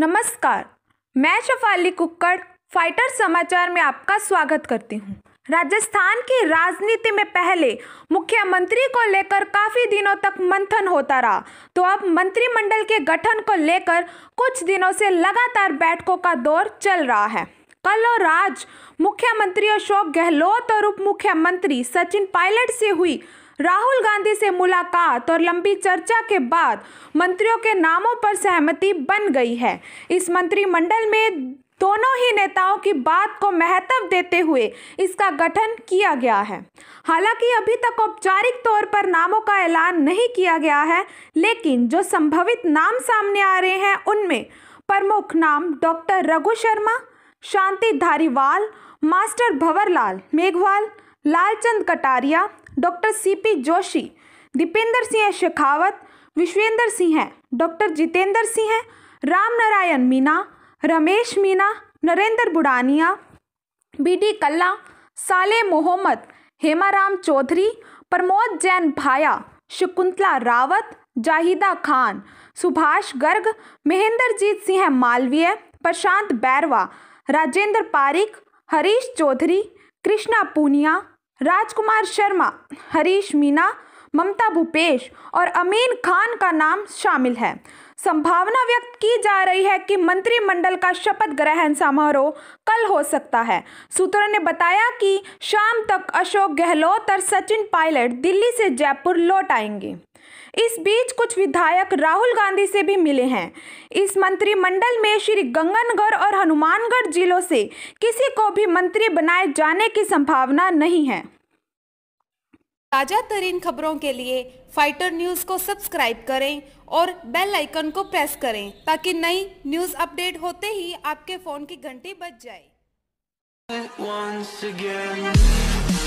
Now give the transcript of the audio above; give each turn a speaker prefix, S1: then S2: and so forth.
S1: नमस्कार मैं शफाली कुक्कड़ फाइटर समाचार में आपका स्वागत करती हूँ राजस्थान की राजनीति में पहले मुख्यमंत्री को लेकर काफ़ी दिनों तक मंथन होता रहा तो अब मंत्रिमंडल के गठन को लेकर कुछ दिनों से लगातार बैठकों का दौर चल रहा है कल और आज मुख्यमंत्री अशोक गहलोत और उप मुख्यमंत्री सचिन पायलट से हुई राहुल गांधी से मुलाकात और लंबी चर्चा के बाद मंत्रियों के नामों पर सहमति बन गई है इस मंत्रिमंडल में दोनों ही नेताओं की बात को महत्व देते हुए इसका गठन किया गया है हालांकि अभी तक औपचारिक तौर पर नामों का ऐलान नहीं किया गया है लेकिन जो संभवित नाम सामने आ रहे हैं उनमें प्रमुख नाम doctor Raghu Sharma Shanti Dhariwal master Bhanwarlal Meghwal Lalchand Kataria doctor C P Joshi Deependra Singh Shekhawat Vishvendra Singh हैं डॉक्टर जितेंद्र सिंह हैं राम नारायण मीना रमेश मीना नरेंद्र बुडानिया बी डी कल्ला साले मोहम्मद हेमाराम चौधरी प्रमोद जैन भाया शकुंतला रावत जाहिदा खान सुभाष गर्ग महेंद्रजीत सिंह मालवीय प्रशांत बैरवा राजेंद्र पारिक हरीश चौधरी कृष्णा पूनिया राजकुमार शर्मा हरीश मीना ममता भूपेश और अमीन खान का नाम शामिल है संभावना व्यक्त की जा रही है कि मंत्रिमंडल का शपथ ग्रहण समारोह कल हो सकता है सूत्रों ने बताया कि शाम तक अशोक गहलोत और सचिन पायलट दिल्ली से जयपुर लौट आएंगे इस बीच कुछ विधायक राहुल गांधी से भी मिले हैं इस मंत्रिमंडल में श्री गंगनगढ़ और हनुमानगढ़ जिलों से किसी को भी मंत्री बनाए जाने की संभावना नहीं है ताज़ा तरीन खबरों के लिए फाइटर न्यूज़ को सब्सक्राइब करें और बेल आइकन को प्रेस करें ताकि नई न्यूज़ अपडेट होते ही आपके फ़ोन की घंटी बच जाए